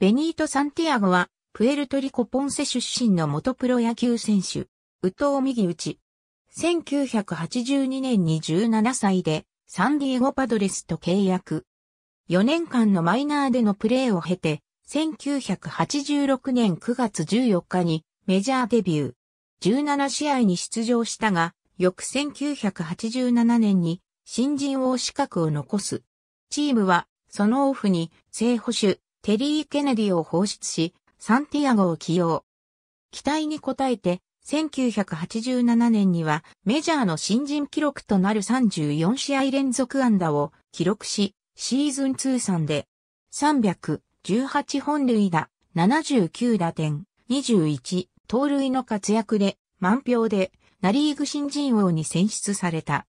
ベニート・サンティアゴは、プエルトリコ・ポンセ出身の元プロ野球選手、宇藤右チ。1982年に17歳で、サンディエゴ・パドレスと契約。4年間のマイナーでのプレーを経て、1986年9月14日にメジャーデビュー。17試合に出場したが、翌1987年に新人王資格を残す。チームは、そのオフに、正捕手、テリー・ケネディを放出し、サンティアゴを起用。期待に応えて、1987年にはメジャーの新人記録となる34試合連続安打を記録し、シーズン通算で318本塁打、79打点、21盗塁の活躍で満票でナリーグ新人王に選出された。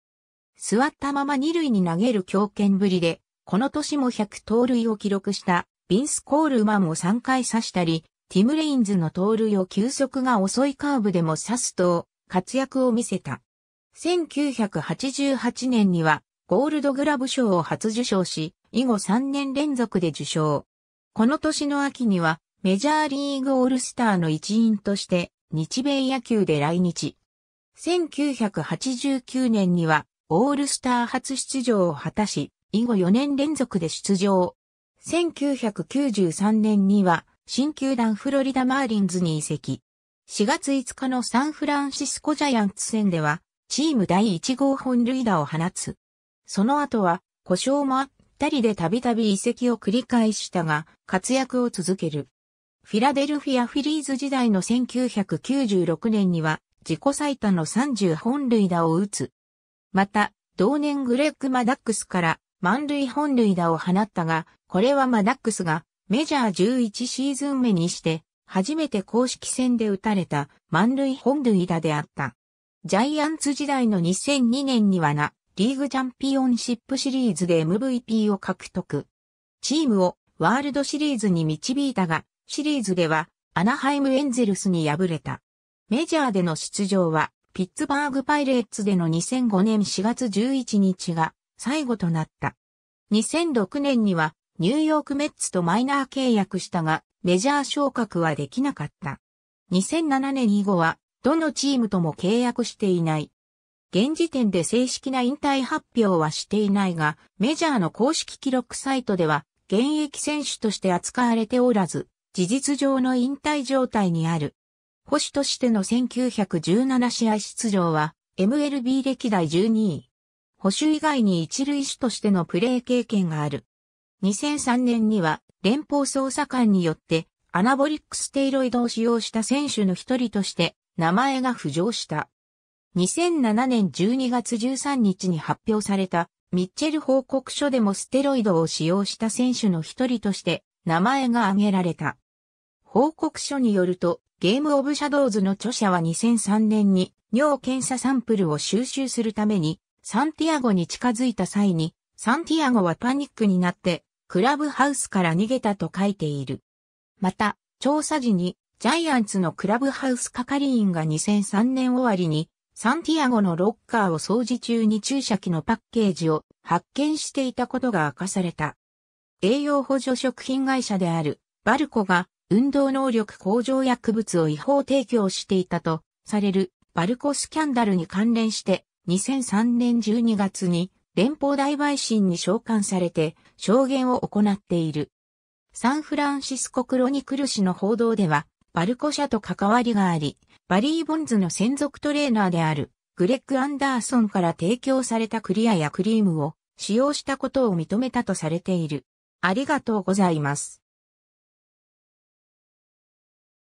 座ったまま二塁に投げる強肩ぶりで、この年も100盗塁を記録したビンス・コールマンを3回刺したり、ティム・レインズの盗塁を球速が遅いカーブでも刺すと、活躍を見せた。1988年には、ゴールドグラブ賞を初受賞し、以後3年連続で受賞。この年の秋には、メジャーリーグオールスターの一員として、日米野球で来日。1989年には、オールスター初出場を果たし、以後4年連続で出場。1993年には新球団フロリダマーリンズに移籍。4月5日のサンフランシスコジャイアンツ戦ではチーム第1号本塁打を放つ。その後は故障もあったりでたびたび移籍を繰り返したが活躍を続ける。フィラデルフィアフィリーズ時代の1996年には自己最多の30本塁打を打つ。また、同年グレッグ・マダックスから満塁本塁打を放ったが、これはマダックスがメジャー11シーズン目にして、初めて公式戦で打たれた満塁本塁打であった。ジャイアンツ時代の2002年にはな、リーグチャンピオンシップシリーズで MVP を獲得。チームをワールドシリーズに導いたが、シリーズではアナハイムエンゼルスに敗れた。メジャーでの出場は、ピッツバーグパイレーツでの2005年4月11日が最後となった。2006年にはニューヨークメッツとマイナー契約したが、メジャー昇格はできなかった。2007年以後は、どのチームとも契約していない。現時点で正式な引退発表はしていないが、メジャーの公式記録サイトでは、現役選手として扱われておらず、事実上の引退状態にある。保守としての1917試合出場は、MLB 歴代12位。保守以外に一塁手としてのプレー経験がある。2003年には連邦捜査官によってアナボリックステイロイドを使用した選手の一人として名前が浮上した。2007年12月13日に発表されたミッチェル報告書でもステロイドを使用した選手の一人として名前が挙げられた。報告書によると、ゲームオブシャドウズの著者は2003年に尿検査サンプルを収集するためにサンティアゴに近づいた際に、サンティアゴはパニックになって、クラブハウスから逃げたと書いている。また、調査時に、ジャイアンツのクラブハウス係員が2003年終わりに、サンティアゴのロッカーを掃除中に注射器のパッケージを発見していたことが明かされた。栄養補助食品会社であるバルコが運動能力向上薬物を違法提供していたとされるバルコスキャンダルに関連して2003年12月に連邦大陪審に召喚されて証言を行っている。サンフランシスコクロニクル氏の報道では、バルコ社と関わりがあり、バリー・ボンズの専属トレーナーであるグレッグ・アンダーソンから提供されたクリアやクリームを使用したことを認めたとされている。ありがとうございます。